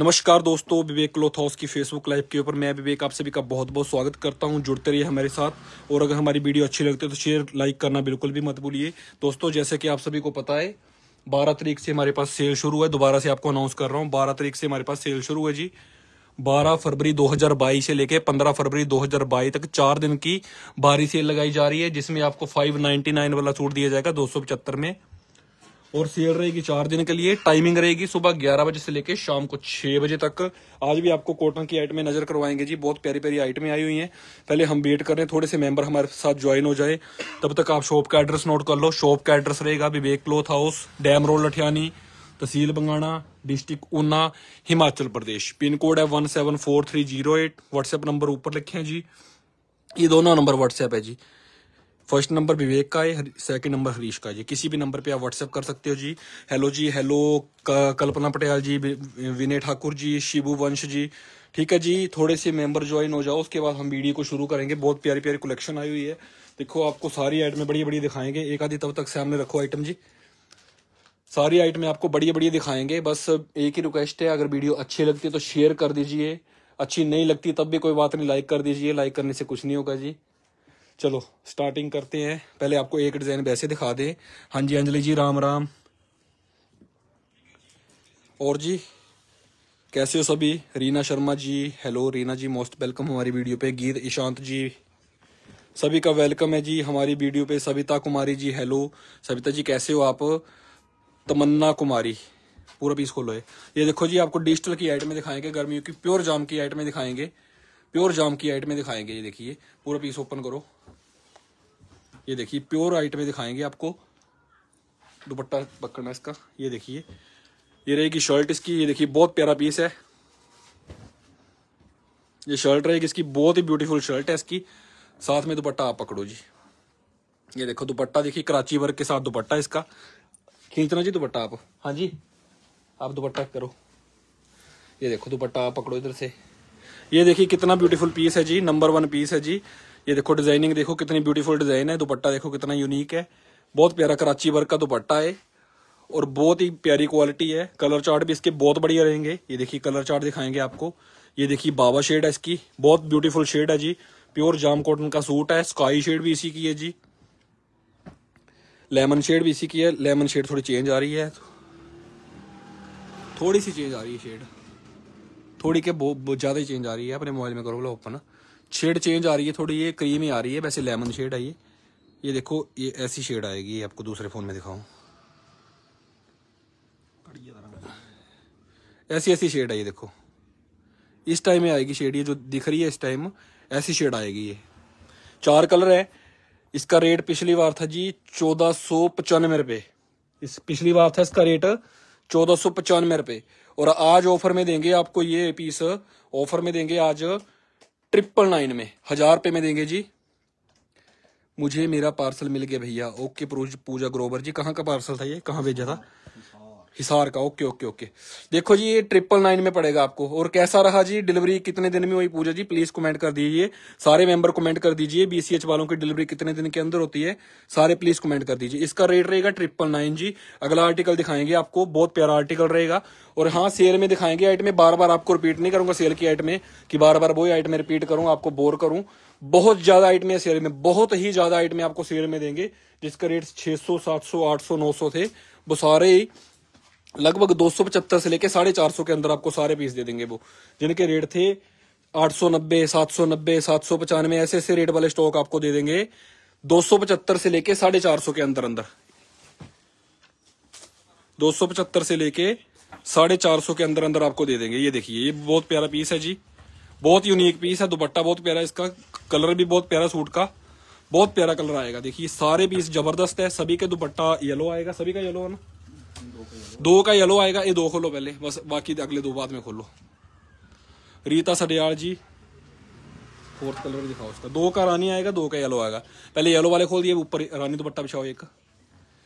नमस्कार दोस्तों Vivek cloth house की फेसबुक लाइव के ऊपर मैं विवेक आप सभी का बहुत बहुत स्वागत करता हूं जुड़ते रहिए हमारे साथ और अगर हमारी वीडियो अच्छी लगती है तो शेयर लाइक करना बिल्कुल भी मत भूलिए दोस्तों जैसे कि आप सभी को पता है बारह तरीक से हमारे पास सेल शुरू है दोबारा से आपको अनाउंस कर रहा हूँ बारह तरीक से हमारे पास सेल शुरू है जी बारह फरवरी दो से लेकर पंद्रह फरवरी दो तक चार दिन की बारी सेल लगाई जा रही है जिसमें आपको फाइव वाला छूट दिया जाएगा दो में और सेल रहेगी चार दिन के लिए टाइमिंग रहेगी सुबह ग्यारह बजे से लेकर शाम को छह बजे तक आज भी आपको कॉटन की आइटमें नजर करवाएंगे जी बहुत प्यारी प्यारी आइटमें आई हुई हैं पहले हम वेट कर रहे हैं थोड़े से मेंबर हमारे साथ ज्वाइन हो जाए तब तक आप शॉप का एड्रेस नोट कर लो शॉप का एड्रेस रहेगा Vivek cloth house dam road Lathiani तहसील Bangana district Una Himachal Pradesh pin code है one seven four three zero eight WhatsApp number ऊपर लिखे हैं जी ये दोनों नंबर व्हाट्सएप है जी फर्स्ट नंबर विवेक का है सेकंड नंबर हरीश का जी किसी भी नंबर पे आप व्हाट्सएप कर सकते हो जी हेलो जी हेलो कल्पना पटेल जी विनय ठाकुर जी शिबू वंश जी ठीक है जी थोड़े से मेंबर ज्वाइन हो जाओ उसके बाद हम वीडियो को शुरू करेंगे बहुत प्यारी प्यारी कलेक्शन आई हुई है देखो आपको सारी आइटमें बड़ी बड़ी दिखाएंगे एक आधी तब तक सामने रखो आइटम जी सारी आइटमें आपको बड़ी बड़ी दिखाएंगे बस एक ही रिक्वेस्ट है अगर वीडियो अच्छी लगती है तो शेयर कर दीजिए अच्छी नहीं लगती तब भी कोई बात नहीं लाइक कर दीजिए लाइक करने से कुछ नहीं होगा जी चलो स्टार्टिंग करते हैं पहले आपको एक डिज़ाइन वैसे दिखा दें हाँ जी अंजलि जी राम राम और जी कैसे हो सभी Reena Sharma ji hello Reena ji most welcome हमारी वीडियो पे गीत ईशांत जी सभी का वेलकम है जी हमारी वीडियो पे सविता कुमारी जी हेलो सविता जी कैसे हो आप तमन्ना कुमारी पूरा पीस खोलो है ये देखो जी आपको डिजिटल की आइटमें दिखाएंगे गर्मियों की प्योर जाम की आइटमें दिखाएंगे प्योर जाम की आइट में दिखाएंगे ये देखिए पूरा पीस ओपन करो ये देखिए प्योर आइट में दिखाएंगे आपको दुपट्टा पकड़ना इसका ये देखिए ये रहेगी शर्ट इसकी ये देखिए बहुत प्यारा पीस है ये शर्ट रहेगी इसकी बहुत ही ब्यूटीफुल शर्ट है इसकी साथ में दुपट्टा आप पकड़ो जी ये देखो दुपट्टा देखिए कराची वर्क के साथ दुपट्टा इसका खींचना जी दुपट्टा आप हाँ जी आप दुपट्टा करो ये देखो दुपट्टा आप पकड़ो इधर से ये देखिए कितना ब्यूटीफुल पीस है जी नंबर वन पीस है जी ये देखो डिजाइनिंग देखो कितनी ब्यूटीफुल डिजाइन है दुपट्टा देखो कितना यूनिक है बहुत प्यारा कराची वर्क का दुपट्टा है और बहुत ही प्यारी क्वालिटी है कलर चार्ट भी इसके बहुत बढ़िया रहेंगे ये देखिए कलर चार्ट दिखाएंगे आपको ये देखिए बाबा शेड है इसकी बहुत ब्यूटीफुल शेड है जी प्योर जाम कॉटन का सूट है स्काई शेड भी इसी की है जी लेमन शेड भी इसी की है लेमन शेड थोड़ी चेंज आ रही है थोड़ी सी चेंज आ रही है शेड थोड़ी के बहुत ज़्यादा ही चेंज आ रही है अपने मोबाइल में करो बोला ओपन शेड चेंज आ रही है थोड़ी ये क्रीम ही आ रही है वैसे लेमन शेड है ये ये देखो ये ऐसी शेड आएगी ये आपको दूसरे फ़ोन में दिखाऊँ ऐसी ऐसी शेड है ये देखो इस टाइम में आएगी शेड ये जो दिख रही है इस टाइम ऐसी शेड आएगी ये चार कलर है इसका रेट पिछली बार था जी चौदह सौ पचानवे रुपये इस पिछली बार था इसका रेट चौदह सौ पचानवे रुपये और आज ऑफर में देंगे आपको ये पीस ऑफर में देंगे आज ट्रिपल नाइन में हजार रुपये में देंगे जी मुझे मेरा पार्सल मिल गया भैया ओके पूजा ग्रोवर जी कहाँ का पार्सल था ये कहाँ भेजा था हिसार का ओके ओके ओके देखो जी ये ट्रिपल नाइन में पड़ेगा आपको और कैसा रहा जी डिलीवरी कितने दिन में हुई पूजा जी प्लीज कमेंट कर दीजिए सारे मेंबर कमेंट कर दीजिए बीसीएच वालों की डिलीवरी कितने दिन के अंदर होती है सारे प्लीज कमेंट कर दीजिए इसका रेट रहेगा ट्रिपल नाइन जी अगला आर्टिकल दिखाएंगे आपको बहुत प्यारा आर्टिकल रहेगा और हाँ सेल में दिखाएंगे आइटमें बार बार आपको रिपीट नहीं करूंगा सेल की आइटमें कि बार बार वही आइटमें रिपीट करूँ आपको बोर करूँ बहुत ज्यादा आइटमे सेल में बहुत ही ज्यादा आइटमे आपको सेल में देंगे जिसका रेट सात सौ आठ सौ नौ सौ थे वो सारे ही लगभग पचहत्तर से लेके साढ़े चार के अंदर आपको सारे पीस दे देंगे वो जिनके रेट थे सात सौ पचानवे ऐसे ऐसे रेट वाले स्टॉक आपको दे देंगे पचहत्तर से लेके साढ़े चार के अंदर अंदर पचहत्तर से लेके साढ़े चार के अंदर अंदर आपको दे देंगे ये देखिए ये बहुत प्यारा पीस है जी बहुत यूनिक पीस है दुपट्टा बहुत प्यारा इसका कलर भी बहुत प्यारा सूट का बहुत प्यारा कलर आएगा देखिए सारे पीस जबरदस्त है सभी के दुपट्टा येलो आएगा सभी का येलो है ना दो का येलो आएगा ये दो खोलो पहले बस बाकी अगले दो बाद में खोलो रीता सडयाल जी फोर्थ कलर दिखाओ उसका दो का रानी आएगा दो का येलो आएगा पहले येलो वाले खोल दिए ऊपर रानी दुपट्टा बिछाओ एक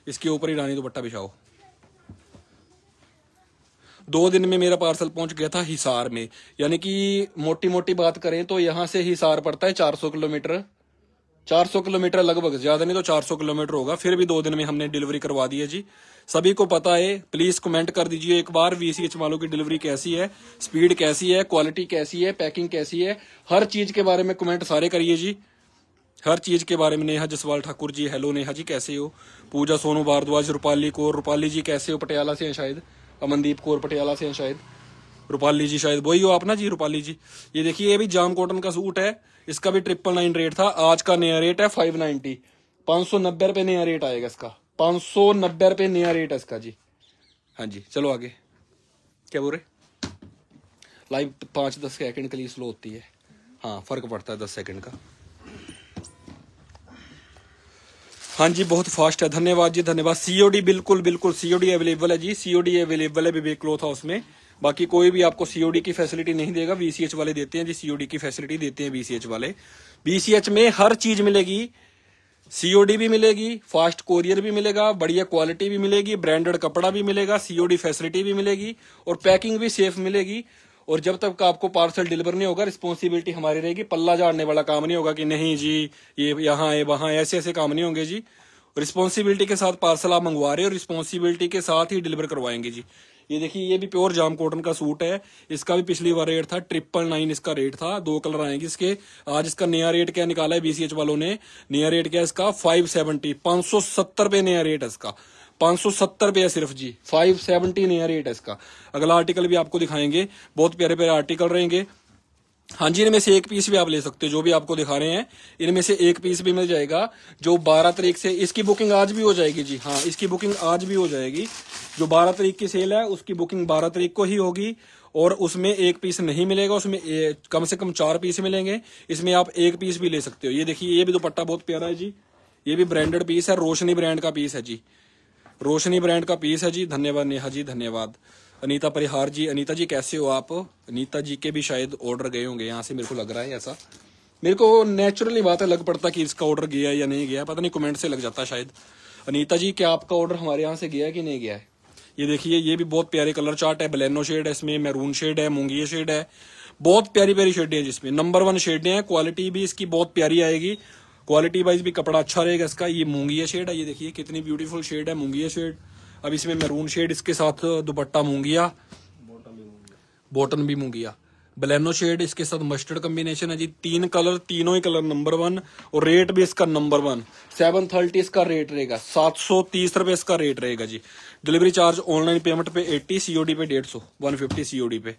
इसके ऊपर ही रानी दुपट्टा बिछाओ दो दिन में मेरा पार्सल पहुंच गया था हिसार में यानी कि मोटी मोटी बात करें तो यहां से हिसार पड़ता है 400 किलोमीटर 400 किलोमीटर लगभग ज़्यादा नहीं तो 400 किलोमीटर होगा फिर भी दो दिन में हमने डिलीवरी करवा दी है जी सभी को पता है प्लीज़ कमेंट कर दीजिए एक बार वी सी एच वालों की डिलीवरी कैसी है स्पीड कैसी है क्वालिटी कैसी है पैकिंग कैसी है हर चीज़ के बारे में कमेंट सारे करिए जी हर चीज़ के बारे में नेहा जसवाल ठाकुर जी हेलो नेहा जी कैसे हो पूजा सोनू भारद्वाज रूपाली कौर रूपाली जी कैसे हो पटियाला से हैं शायद अमनदीप कौर पटियाला से हैं शायद रूपाली जी शायद वही हो आप ना जी रूपाली जी ये देखिए ये भी जाम कॉटन का सूट है इसका भी ट्रिपल नाइन रेट था आज का नया रेट है फाइव नाइनटी पाँच सौ नब्बे रुपये नया रेट आएगा इसका पाँच सौ नब्बे रुपये नया रेट है इसका जी हाँ जी चलो आगे क्या बोल रहे लाइव पाँच दस सेकंड के लिए स्लो होती है हाँ फ़र्क पड़ता है दस सेकंड का हाँ जी बहुत फास्ट है धन्यवाद जी धन्यवाद सीओडी बिल्कुल बिल्कुल सीओडी अवेलेबल है जी सीओडी अवेलेबल है विवेक क्लोथ हाउस में बाकी कोई भी आपको सीओडी की फैसिलिटी नहीं देगा बीसीएच वाले देते हैं जी सीओडी की फैसिलिटी देते हैं बीसीएच वाले बीसीएच में हर चीज मिलेगी सीओडी भी मिलेगी फास्ट कोरियर भी मिलेगा बढ़िया क्वालिटी भी मिलेगी ब्रांडेड कपड़ा भी मिलेगा सीओडी फैसिलिटी भी मिलेगी और पैकिंग भी सेफ मिलेगी और जब तक आपको पार्सल डिलीवर नहीं होगा रिस्पॉन्सिबिलिटी हमारी रहेगी पल्ला झाड़ने वाला काम नहीं होगा कि नहीं जी ये यहाँ ये वहाँ ऐसे ऐसे काम नहीं होंगे जी रिस्पॉन्सिबिलिटी के साथ पार्सल आप मंगवा रहे हो रिस्पॉन्सिबिलिटी के साथ ही डिलीवर करवाएंगे जी ये देखिए ये भी प्योर जाम कॉटन का सूट है इसका भी पिछली बार रेट था ट्रिपल नाइन इसका रेट था दो कलर आएंगे इसके आज इसका नया रेट क्या निकाला है बीसीएच वालों ने नया रेट क्या इसका फाइव सेवेंटी पांच सौ सत्तर पे नया रेट है इसका पांच सौ सत्तर रुपया सिर्फ जी फाइव सेवेंटी नया रेट है इसका अगला आर्टिकल भी आपको दिखाएंगे बहुत प्यारे प्यारे आर्टिकल रहेंगे हाँ जी इनमें से एक पीस भी आप ले सकते हो जो भी आपको दिखा रहे हैं इनमें से एक पीस भी मिल जाएगा जो 12 तारीख से इसकी बुकिंग आज भी हो जाएगी जी हाँ इसकी बुकिंग आज भी हो जाएगी जो 12 तारीख की सेल है उसकी बुकिंग 12 तारीख को ही होगी और उसमें एक पीस नहीं मिलेगा उसमें कम से कम चार पीस मिलेंगे इसमें आप एक पीस भी ले सकते हो ये देखिए ये भी दुपट्टा बहुत प्यारा है जी ये भी ब्रांडेड पीस है रोशनी ब्रांड का पीस है जी रोशनी ब्रांड का पीस है जी धन्यवाद नेहा जी धन्यवाद अनीता परिहार जी अनीता जी कैसे हो आप अनीता जी के भी शायद ऑर्डर गए होंगे यहाँ से मेरे को लग रहा है ऐसा मेरे को नेचुरली बात है लग पड़ता कि इसका ऑर्डर गया या नहीं गया पता नहीं कमेंट से लग जाता शायद अनीता जी क्या आपका ऑर्डर हमारे यहाँ से गया है कि नहीं गया है ये देखिए ये भी बहुत प्यारे कलर चार्ट है ब्लैनो शेड है इसमें मैरून शेड है मूंगिया शेड है बहुत प्यारी प्यारी शेडें हैं जिसमें नंबर वन शेडें हैं क्वालिटी भी इसकी बहुत प्यारी आएगी क्वालिटी वाइज भी कपड़ा अच्छा रहेगा इसका ये मूंगिया शेड है ये देखिए कितनी ब्यूटीफुल शेड है मूंगिया शेड अब इसमें मैरून शेड इसके साथ दुपट्टा मूंगिया बॉटन भी मूंगिया बलैनो शेड इसके साथ मस्टर्ड कम्बिनेशन है जी तीन कलर तीनों ही कलर नंबर वन और रेट भी इसका नंबर वन सेवन थर्टी इसका रेट रहेगा सात सौ तीस रुपए इसका रेट रहेगा जी डिलीवरी चार्ज ऑनलाइन पेमेंट पे एट्टी सीओडी पे डेढ़ सौ वन फिफ्टी सीओडी पे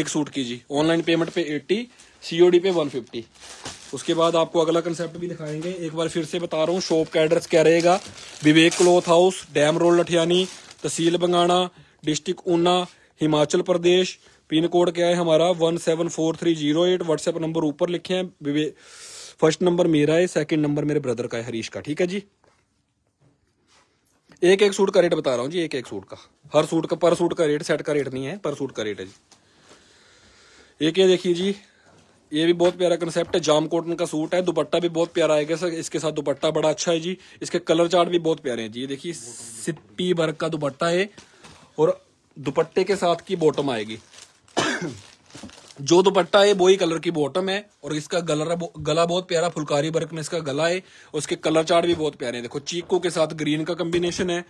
एक सूट की जी ऑनलाइन पेमेंट पे एट्टी सीओडी पे वन फिफ्टी उसके बाद आपको अगला कंसेप्ट भी दिखाएंगे एक बार फिर से बता रहा हूँ शॉप का एड्रेस क्या रहेगा Vivek cloth house dam road Lathiani तहसील Bangana district Una Himachal Pradesh pin code क्या है हमारा one seven four three zero eight WhatsApp number ऊपर लिखे हैं विवेक फर्स्ट नंबर मेरा है सेकंड नंबर मेरे ब्रदर का है हरीश का ठीक है जी एक एक सूट का रेट बता रहा हूँ जी एक एक सूट का हर सूट का पर सूट का रेट सेट का रेट नहीं है पर सूट का रेट है जी एक ये देखिए जी ये भी बहुत प्यारा कंसेप्ट है जाम कॉटन का सूट है दुपट्टा भी बहुत प्यारा आएगा सर इसके साथ दुपट्टा बड़ा अच्छा है जी इसके कलर चार्ट भी बहुत प्यारे हैं जी ये देखिए सिप्पी भर का दुपट्टा है और दुपट्टे के साथ की बॉटम आएगी जो दुपट्टा है वो ही कलर की बॉटम है और इसका गलर गला बहुत प्यारा फुलकारी वर्क में इसका गला है और इसके कलर चार्ट भी बहुत प्यारे हैं देखो चीकू के साथ ग्रीन का कॉम्बिनेशन है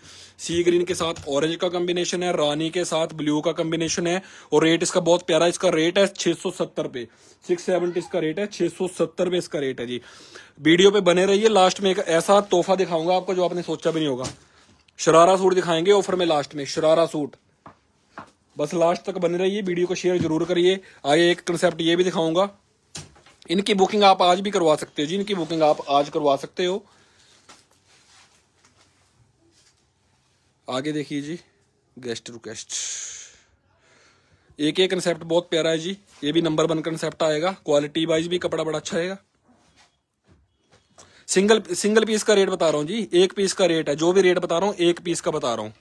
सी ग्रीन के साथ ऑरेंज का कॉम्बिनेशन है रानी के साथ ब्लू का कॉम्बिनेशन है और रेट इसका बहुत प्यारा इसका रेट है छह सौ सत्तर पे सिक्स सेवेंटी इसका रेट है छह सौ सत्तर पे इसका रेट है जी वीडियो पे बने रहिए लास्ट में एक ऐसा तोहफा दिखाऊंगा आपको जो आपने सोचा भी नहीं होगा शरारा सूट दिखाएंगे ऑफर में लास्ट में शरारा सूट बस लास्ट तक बने रहिए वीडियो को शेयर जरूर करिए आगे एक कंसेप्ट ये भी दिखाऊंगा इनकी बुकिंग आप आज भी करवा सकते हो जी इनकी बुकिंग आप आज करवा सकते हो आगे देखिए जी गेस्ट रिक्वेस्ट एक एक कंसेप्ट बहुत प्यारा है जी ये भी नंबर वन कंसेप्ट आएगा क्वालिटी वाइज भी कपड़ा बड़ा अच्छा आएगा सिंगल सिंगल पीस का रेट बता रहा हूँ जी एक पीस का रेट है जो भी रेट बता रहा हूँ एक पीस का बता रहा हूँ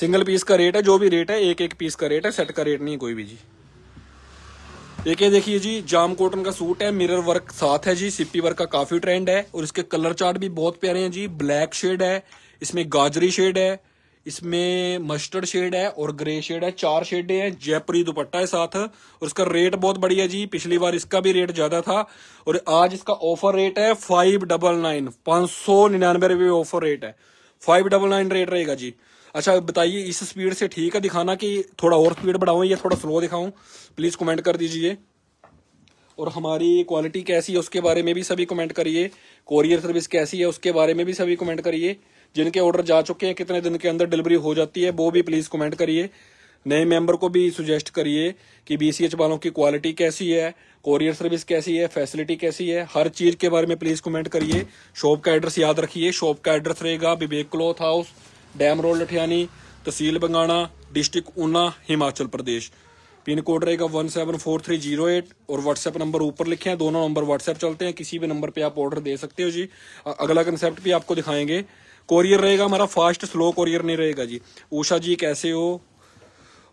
सिंगल पीस का रेट है जो भी रेट है एक एक पीस का रेट है सेट का रेट नहीं कोई भी जी एक देखिए जी जाम कॉटन का सूट है मिरर वर्क साथ है जी सिप्पी वर्क का काफी ट्रेंड है और इसके कलर चार्ट भी बहुत प्यारे हैं जी ब्लैक शेड है इसमें गाजरी शेड है इसमें मस्टर्ड शेड है और ग्रे शेड है चार शेड हैं जयपुरी दुपट्टा है साथ और इसका रेट बहुत बढ़िया जी पिछली बार इसका भी रेट ज्यादा था और आज इसका ऑफर रेट है फाइव डबल नाइन पाँच सौ निन्यानवे रुपये ऑफर रेट है फाइव डबल नाइन रेट रहेगा जी अच्छा बताइए इस स्पीड से ठीक है दिखाना कि थोड़ा और स्पीड बढ़ाऊँ या थोड़ा स्लो दिखाऊँ प्लीज़ कमेंट कर दीजिए और हमारी क्वालिटी कैसी है उसके बारे में भी सभी कमेंट करिए कोरियर सर्विस कैसी है उसके बारे में भी सभी कमेंट करिए जिनके ऑर्डर जा चुके हैं कितने दिन के अंदर डिलीवरी हो जाती है वो भी प्लीज़ कमेंट करिए नए मेंबर को भी सुजेस्ट करिए कि बी वालों की क्वालिटी कैसी है कोरियर सर्विस कैसी है फैसिलिटी कैसी है हर चीज़ के बारे में प्लीज़ कमेंट करिए शॉप का एड्रेस याद रखिए शॉप का एड्रेस रहेगा Vivek cloth house dam road Lathiani तहसील Bangana district Una Himachal Pradesh pin code रहेगा one seven four three zero eight और व्हाट्सएप नंबर ऊपर लिखे हैं दोनों नंबर व्हाट्सएप चलते हैं किसी भी नंबर पे आप ऑर्डर दे सकते हो जी अगला कंसेप्ट भी आपको दिखाएंगे कोरियर रहेगा हमारा फास्ट स्लो कोरियर नहीं रहेगा जी ऊषा जी कैसे हो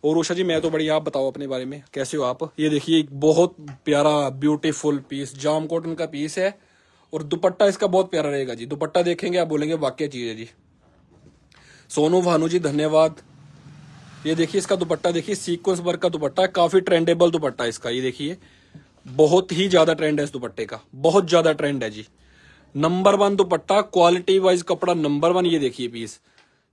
और ऊषा जी मैं तो बढ़िया आप बताओ अपने बारे में कैसे हो आप ये देखिए एक बहुत प्यारा ब्यूटीफुल पीस जाम कॉटन का पीस है और दुपट्टा इसका बहुत प्यारा रहेगा जी दुपट्टा देखेंगे आप बोलेंगे वाक्य चीज़ है जी सोनू भानु जी धन्यवाद ये देखिए इसका दुपट्टा देखिए सीक्वेंस वर्क का दुपट्टा है काफी ट्रेंडेबल दुपट्टा इसका ये देखिए बहुत ही ज्यादा ट्रेंड है इस दुपट्टे का बहुत ज्यादा ट्रेंड है जी number one dupatta quality wise कपड़ा नंबर वन ये देखिए पीस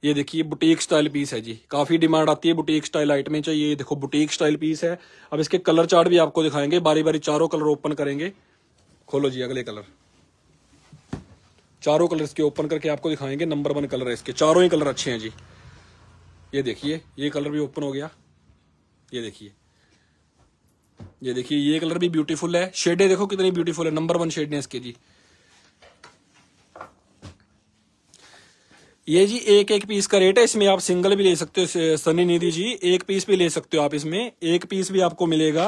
ये देखिए बुटीक स्टाइल पीस है जी काफी डिमांड आती है बुटीक स्टाइल आइटमें चाहिए ये देखो बुटीक स्टाइल पीस है अब इसके कलर चार्ट भी आपको दिखाएंगे बारी बारी चारों कलर ओपन करेंगे खोलो जी अगले कलर चारों कलर इसके ओपन करके आपको दिखाएंगे नंबर वन कलर है इसके चारों ही कलर अच्छे हैं जी ये देखिए ये कलर भी ओपन हो गया ये देखिए ये देखिए ये कलर भी ब्यूटीफुल है शेडे देखो कितनी ब्यूटीफुल है नंबर वन शेड है इसके जी ये जी एक एक पीस का रेट है इसमें आप सिंगल भी ले सकते हो सनी निधि जी एक पीस भी ले सकते हो आप इसमें एक पीस भी आपको मिलेगा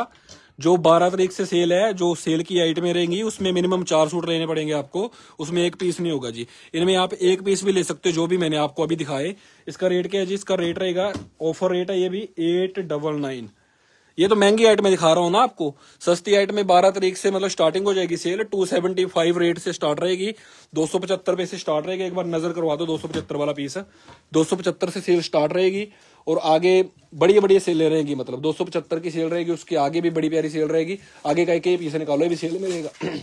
जो बारह तारीख से सेल है जो सेल की आइटमें रहेंगी उसमें मिनिमम चार सूट लेने पड़ेंगे आपको उसमें एक पीस नहीं होगा जी इनमें आप एक पीस भी ले सकते हो जो भी मैंने आपको अभी दिखाए इसका रेट क्या है जी इसका रेट रहेगा ऑफर रेट है ये भी एट डबल नाइन ये तो महंगी आइटमें दिखा रहा हूँ ना आपको सस्ती आइट में बारह तारीख से मतलब स्टार्टिंग हो जाएगी sale two seventy five rate से स्टार्ट रहेगी दो सौ पचहत्तर पे से स्टार्ट रहेगी एक बार नजर करवा दो दो सौ पचहत्तर वाला पीस दो सौ पचहत्तर से सेल स्टार्ट रहेगी और आगे बड़ी बड़ी सेलें रहेगी मतलब दो सौ पचहत्तर की सेल रहेगी उसके आगे भी बड़ी प्यारी सेल रहेगी आगे का एक पीस निकालो भी सेल में रहेगा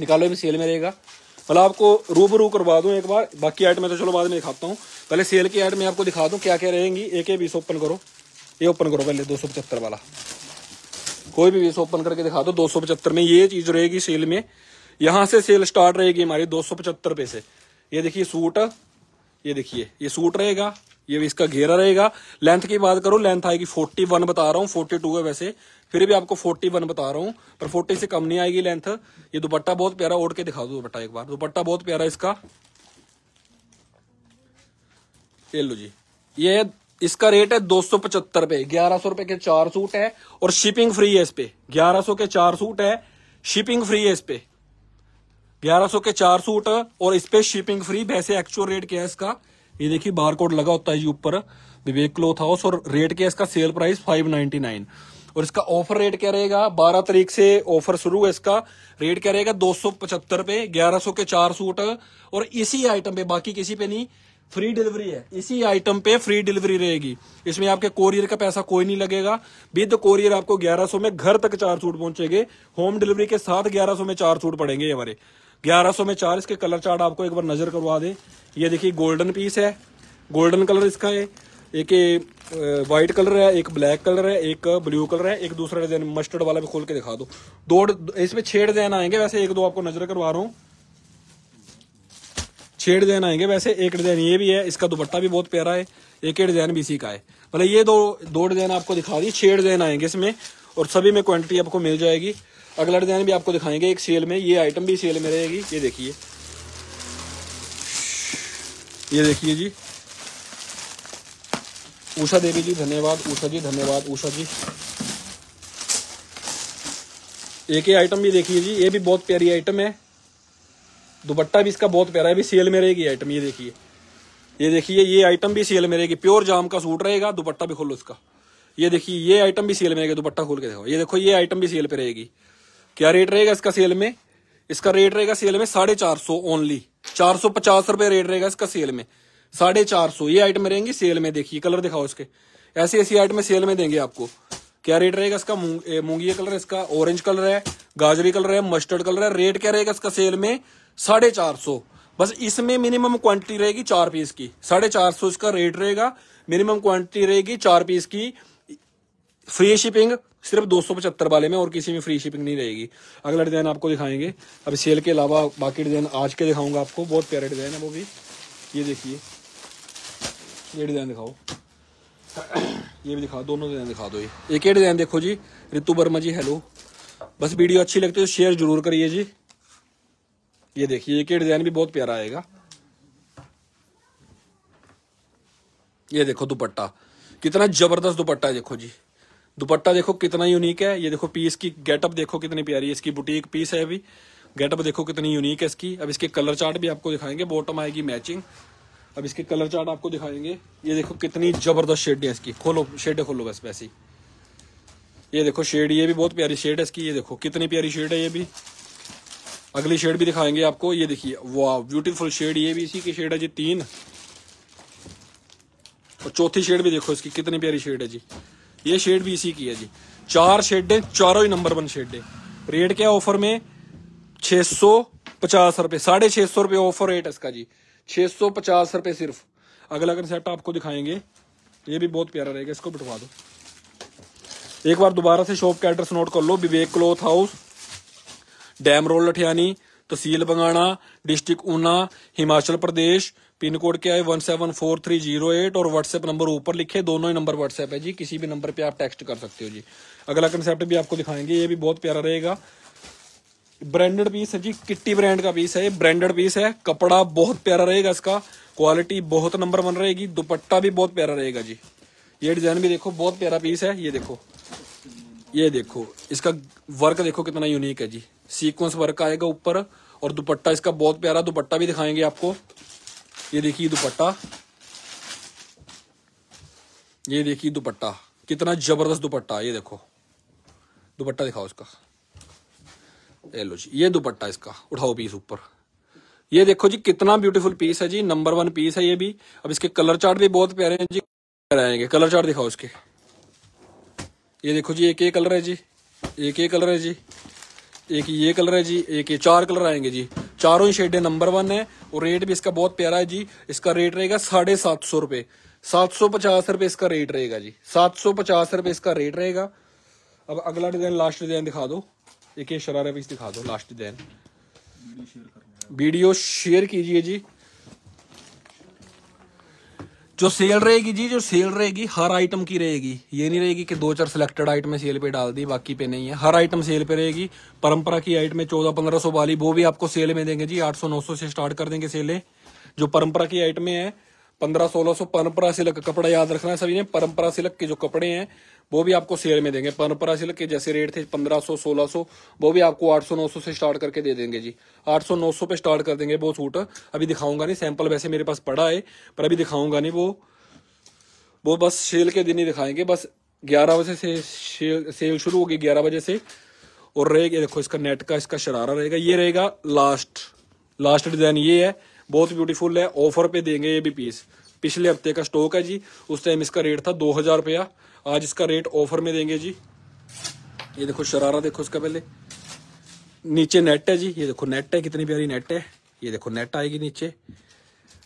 निकालो भी सेल में रहेगा मतलब आपको रूबरू करवा दूं एक बार बाकी आइटमें तो चलो बाद में दिखाता हूँ पहले सेल की आइटमें में आपको दिखा दूं क्या क्या रहेंगी एक एक पीस ओपन करो ये ओपन करो पहले दो वाला कोई भी पीस ओपन करके दिखा दो दो में ये चीज़ रहेगी सेल में यहाँ से सेल स्टार्ट रहेगी हमारी दो पे से ये देखिए सूट ये देखिए ये सूट रहेगा ये भी इसका घेरा रहेगा लेंथ की बात करो लेंथ आएगी फोर्टी वन बता रहा हूँ फोर्टी टू है वैसे फिर भी आपको फोर्टी वन बता रहा हूँ पर फोर्टी से कम नहीं आएगी लेंथ ये दुपट्टा बहुत प्यारा ओढ़ के दिखा दो दुपट्टा एक बार दुपट्टा बहुत प्यारा इसका ये लो जी ये इसका रेट है दो सौ पचहत्तर रुपए ग्यारह सौ रुपए के चार सूट है और शिपिंग फ्री है इस पे ग्यारह सौ के चार सूट है शिपिंग फ्री है इस पे ग्यारह सौ के चार सूट और इस पे शिपिंग फ्री वैसे एक्चुअल रेट क्या है इसका ये देखिए कोड लगा होता है जी ऊपर विवेक क्लोथ हाउस और रेट क्या है इसका sale price five ninety nine और इसका ऑफर रेट क्या रहेगा बारह तारीख से ऑफर शुरू है इसका रेट क्या रहेगा दो सौ पचहत्तर पे ग्यारह सौ के चार सूट और इसी आइटम पे बाकी किसी पे नहीं फ्री डिलीवरी है इसी आइटम पे फ्री डिलीवरी रहेगी इसमें आपके कोरियर का पैसा कोई नहीं लगेगा विद कोरियर आपको 1100 में घर तक चार सूट पहुंचेगे होम डिलीवरी के साथ 1100 में चार सूट पड़ेंगे ये हमारे 1100 में चार इसके कलर चार्ट आपको एक बार नजर करवा दें ये देखिए गोल्डन पीस है गोल्डन कलर इसका है एक व्हाइट कलर है एक ब्लैक कलर है एक ब्लू कलर है एक दूसरा डिजाइन मस्टर्ड वाला भी खोल के दिखा दो दो इसमें छह डिजाइन आएंगे वैसे एक दो आपको नजर करवा रहा हूँ छह डिज़ाइन आएंगे वैसे एक डिज़ाइन ये भी है इसका दुपट्टा भी बहुत प्यारा है एक ही डिज़ाइन भी इसी का है मतलब ये दो दो डिज़ाइन आपको दिखा दी छह डिज़ाइन आएंगे इसमें और सभी में क्वांटिटी आपको मिल जाएगी अगला डिज़ाइन भी आपको दिखाएंगे एक सेल में ये आइटम भी सेल में रहेगी ये देखिए ये देखिए जी उषा देवी जी धन्यवाद उषा जी धन्यवाद उषा जी एक ही आइटम भी देखिए जी ये भी बहुत प्यारी आइटम है दुपट्टा भी इसका बहुत प्यारा है अभी सेल में रहेगी आइटम ये देखिए ये देखिए ये आइटम भी सेल में रहेगी प्योर जाम का सूट रहेगा दुपट्टा भी खोलो इसका ये देखिए ये आइटम भी सेल में रहेगा दुपट्टा खोल के देखो ये देखो ये आइटम भी सेल पे रहेगी क्या रेट रहेगा इसका सेल में इसका रेट रहेगा सेल में साढ़े चार सौ ओनली चार सौ पचास रुपये रेट रहेगा इसका सेल में साढ़े चार सौ ये आइटम रहेंगी सेल में देखिए कलर दिखाओ इसके ऐसी ऐसी आइटमें सेल में देंगे आपको क्या रेट रहेगा इसका मूंगी कलर इसका ऑरेंज कलर है गाजरी कलर है मस्टर्ड कलर है रेट क्या रहेगा इसका सेल में साढ़े चार सौ बस इसमें मिनिमम क्वांटिटी रहेगी चार पीस की साढ़े चार सौ इसका रेट रहेगा मिनिमम क्वांटिटी रहेगी चार पीस की फ्री शिपिंग सिर्फ दो सौ पचहत्तर वाले में और किसी में फ्री शिपिंग नहीं रहेगी अगला डिजाइन आपको दिखाएंगे अब सेल के अलावा बाकी डिजाइन आज के दिखाऊंगा आपको बहुत प्यारे डिजाइन है वो भी ये देखिए ये डिजाइन दिखाओ ये भी दिखा दोनों डिज़ाइन दिखा दो ये एक ही डिज़ाइन देखो जी रितु वर्मा जी हेलो बस वीडियो अच्छी लगती है तो शेयर जरूर करिए जी ये देखिए एक ही डिज़ाइन भी बहुत प्यारा आएगा ये देखो दुपट्टा कितना जबरदस्त दुपट्टा है देखो जी दुपट्टा देखो कितना यूनिक है ये देखो पीस की गेटअप देखो कितनी प्यारी है इसकी बुटीक पीस है अभी गेटअप देखो कितनी यूनिक है इसकी अब इसके कलर चार्ट भी आपको दिखाएंगे बॉटम आएगी मैचिंग अब इसके कलर चार्ट आपको दिखाएंगे ये देखो कितनी ज़बरदस्त शेड है इसकी खोलो शेड खोलो बस वैसी ये देखो शेड ये भी बहुत प्यारी शेड है इसकी ये देखो कितनी प्यारी शेड है ये भी अगली शेड भी दिखाएंगे आपको ये देखिए वाह ब्यूटीफुल शेड ये भी इसी की शेड है जी तीन और चौथी शेड भी देखो इसकी कितनी प्यारी शेड है जी ये शेड भी इसी की है जी चार शेडे चारों ही नंबर वन शेडे रेट क्या ऑफर में छे सौ पचास रुपए साढ़े छे सौ रुपये ऑफर रेट है इसका जी छः सौ पचास रुपए सिर्फ अगला कंसेप्ट आपको दिखाएंगे ये भी बहुत प्यारा रहेगा इसको बिठवा दो एक बार दोबारा से शॉप का एड्रेस नोट कर लो Vivek cloth house dam road Lathiani तहसील Bangana district Una Himachal Pradesh pin code क्या है one seven four three zero eight और व्हाट्सएप नंबर ऊपर लिखे दोनों ही नंबर व्हाट्सएप है जी किसी भी नंबर पे आप टेक्स्ट कर सकते हो जी अगला कंसेप्ट भी आपको दिखाएंगे ये भी बहुत प्यारा रहेगा ब्रांडेड पीस है जी किट्टी ब्रांड का पीस है ये ब्रांडेड पीस है कपड़ा बहुत प्यारा रहेगा इसका क्वालिटी बहुत नंबर वन रहेगी दुपट्टा भी बहुत प्यारा रहेगा जी ये डिजाइन भी देखो बहुत प्यारा पीस है ये देखो ये देखो इसका वर्क देखो कितना यूनिक है जी सीक्वेंस वर्क आएगा ऊपर और दुपट्टा इसका बहुत प्यारा दुपट्टा भी दिखाएंगे आपको ये देखिए दुपट्टा ये देखिए दुपट्टा कितना जबरदस्त दुपट्टा ये देखो दुपट्टा दिखाओ इसका ये लो जी ये दुपट्टा इसका उठाओ पीस ऊपर ये देखो जी कितना ब्यूटीफुल पीस है जी नंबर वन पीस है ये भी अब इसके कलर चार्ट भी बहुत प्यारे हैं जी आएंगे कलर चार्ट दिखाओ इसके ये देखो जी एक ये कलर है जी एक ये कलर है जी एक ये कलर है जी एक ये चार कलर आएंगे जी चारों ही शेडें नंबर वन है और रेट भी इसका बहुत प्यारा है जी इसका रेट रहेगा साढ़े सात सौ रुपये सात सौ पचास रुपये इसका रेट रहेगा जी सात सौ पचास रुपये इसका रेट रहेगा अब अगला डिजाइन लास्ट डिजाइन दिखा दो एक ये शरारा पीस दिखा दो लास्ट देन वीडियो शेयर कीजिए जी जो सेल रहेगी जी जो सेल रहेगी हर आइटम की रहेगी ये नहीं रहेगी कि दो चार सिलेक्टेड आइटमें सेल पे डाल दी बाकी पे नहीं है हर आइटम सेल पे रहेगी परंपरा की आइटमें चौदह पंद्रह सौ वाली वो भी आपको सेल में देंगे जी आठ सौ नौ सौ से स्टार्ट कर देंगे सेलें जो परंपरा की आइटमें हैं पंद्रह सोलह सौ परंपरा सिलक कपड़ा याद रखना है सभी ने परंपरा सिलक के जो कपड़े हैं वो भी आपको सेल में देंगे परंपरा सिलक के जैसे रेट थे पंद्रह सौ सोलह सौ वो भी आपको आठ सौ नौ सौ से स्टार्ट करके दे देंगे जी आठ सौ नौ सौ पे स्टार्ट कर देंगे वो सूट अभी दिखाऊंगा नहीं सैंपल वैसे मेरे पास पड़ा है पर अभी दिखाऊंगा नहीं वो वो बस सेल के दिन ही दिखाएंगे बस ग्यारह बजे से सेल शुरू होगी ग्यारह बजे से और रहेगा देखो इसका नेट का इसका शरारा रहेगा ये रहेगा लास्ट लास्ट डिज़ाइन ये है बहुत ब्यूटीफुल है ऑफर पे देंगे ये भी पीस पिछले हफ्ते का स्टॉक है जी उस टाइम इसका रेट था दो हज़ार रुपया आज इसका रेट ऑफर में देंगे जी ये देखो शरारा देखो इसका पहले नीचे नेट है जी ये देखो नेट है कितनी प्यारी नेट है ये देखो नेट आएगी नीचे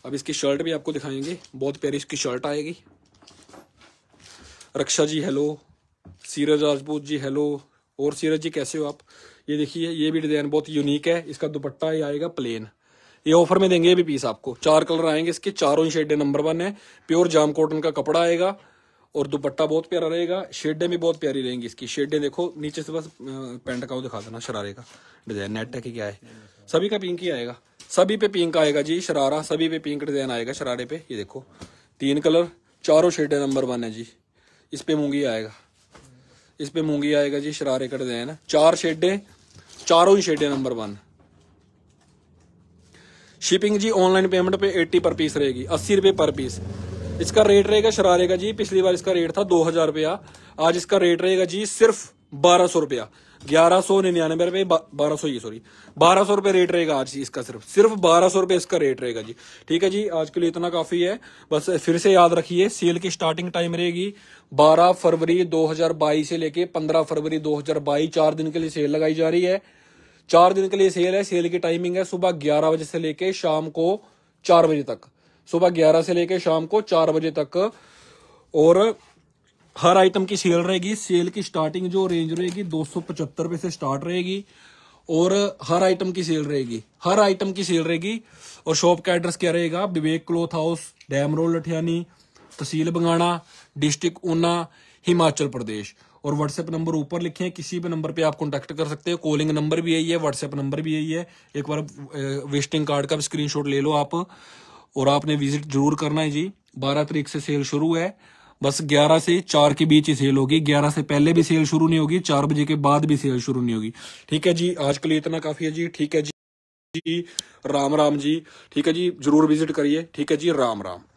अब इसकी शर्ट भी आपको दिखाएंगे बहुत प्यारी इसकी शर्ट आएगी रक्षा जी हेलो सीरज राजपूत जी हेलो और सीरज जी कैसे हो आप ये देखिए ये भी डिज़ाइन बहुत यूनिक है इसका दुपट्टा ही आएगा प्लेन ये ऑफर में देंगे अभी भी पीस आपको चार कलर आएंगे इसके चारों ही शेडें नंबर वन है प्योर जाम कॉटन का कपड़ा आएगा और दुपट्टा बहुत प्यारा रहेगा शेडें भी बहुत प्यारी रहेंगी इसकी शेडें देखो नीचे से बस पेंट का वो दिखा देना शरारे का डिजाइन नेट है कि क्या है सभी का पिंक ही आएगा सभी पे पिंक आएगा जी शरारा सभी पे पिंक डिजाइन आएगा शरारे पे ये देखो तीन कलर चारों शेडे नंबर वन है जी इस पे मूंगी आएगा इस पे मूंगी आएगा जी शरारे का डिजाइन चार शेडे चारों ही शेडे नंबर वन शिपिंग जी ऑनलाइन पेमेंट पे 80 पर पीस रहेगी अस्सी रुपये पर पीस इसका रेट रहेगा शरारे का जी पिछली बार इसका रेट था दो हजार रुपया आज इसका रेट रहेगा जी सिर्फ बारह सौ रुपया ग्यारह सौ निन्यानवे रुपये बारह सौ ये सॉरी बारह सौ रुपये रेट रहेगा आज इसका सिर्फ सिर्फ बारह सौ रुपये इसका रेट रहेगा जी ठीक है जी आज के लिए इतना काफ़ी है बस फिर से याद रखिए सेल की स्टार्टिंग टाइम रहेगी बारह फरवरी दो हजार बाईस से लेके पंद्रह फरवरी दो हजार बाईस चार दिन के लिए सेल लगाई जा रही है चार दिन के लिए सेल है सेल की टाइमिंग है सुबह ग्यारह बजे से लेके शाम को चार बजे तक सुबह ग्यारह से लेके शाम को चार बजे तक और हर आइटम की सेल रहेगी सेल की स्टार्टिंग जो रेंज रहेगी दो सौ पचहत्तर रुपये से स्टार्ट रहेगी और हर आइटम की सेल रहेगी हर आइटम की सेल रहेगी और शॉप का एड्रेस क्या रहेगा Vivek cloth house dam road Lathiani तहसील बंगाना डिस्ट्रिक्ट ऊना हिमाचल प्रदेश और व्हाट्सएप नंबर ऊपर लिखे हैं किसी भी नंबर पे आप कॉन्टैक्ट कर सकते हो कॉलिंग नंबर भी यही है व्हाट्सएप नंबर भी यही है एक बार विजिटिंग कार्ड का भी ले लो आप और आपने विजिट जरूर करना है जी बारह तारीख से सेल शुरू है बस ग्यारह से चार के बीच ही सेल होगी ग्यारह से पहले भी सेल शुरू नहीं होगी चार बजे के बाद भी सेल शुरू नहीं होगी ठीक है जी आज के लिए इतना काफी है जी ठीक है जी जी राम राम जी ठीक है जी जरूर विजिट करिए ठीक है जी राम राम